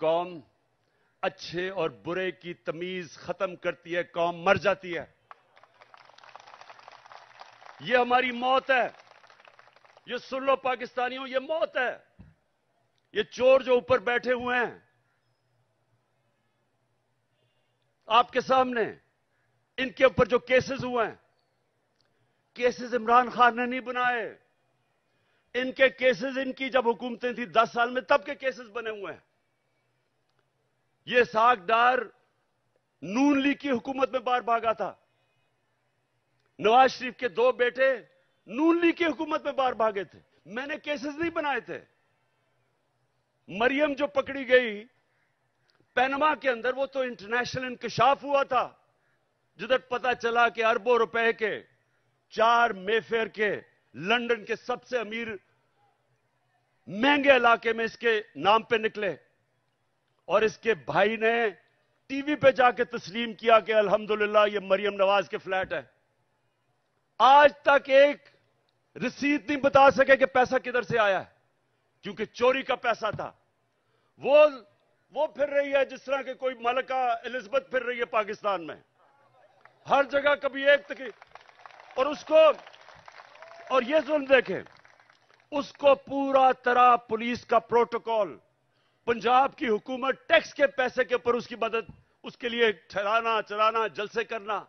कौम अच्छे और बुरे की तमीज खत्म करती है कौम मर जाती है ये हमारी मौत है ये सुन लो पाकिस्तानियों ये मौत है ये चोर जो ऊपर बैठे हुए हैं आपके सामने इनके ऊपर जो केसेस हुए हैं केसेस इमरान खान ने नहीं बनाए इनके केसेस इनकी जब हुकूमतें थी दस साल में तब के केसेस बने हुए हैं यह सागदार नून लीग की हुकूमत में बाहर भागा था नवाज शरीफ के दो बेटे नून लीग की हुकूमत में बाहर भागे थे मैंने केसेस नहीं बनाए थे मरियम जो पकड़ी गई पैनमा के अंदर वो तो इंटरनेशनल इंकशाफ हुआ था जिधर पता चला कि अरबों रुपए के चार मेफेयर के लंदन के सबसे अमीर महंगे इलाके में इसके नाम पे निकले और इसके भाई ने टीवी पे जाके तस्लीम किया कि अल्हम्दुलिल्लाह ये मरियम नवाज के फ्लैट है आज तक एक रसीद नहीं बता सके कि पैसा किधर से आया है क्योंकि चोरी का पैसा था वो वो फिर रही है जिस तरह के कोई मलका एलिजबेथ फिर रही है पाकिस्तान में हर जगह कभी एक तक और उसको और ये जुल्म देखें उसको पूरा तरह पुलिस का प्रोटोकॉल पंजाब की हुकूमत टैक्स के पैसे के ऊपर उसकी मदद उसके लिए ठहराना चलाना जलसे करना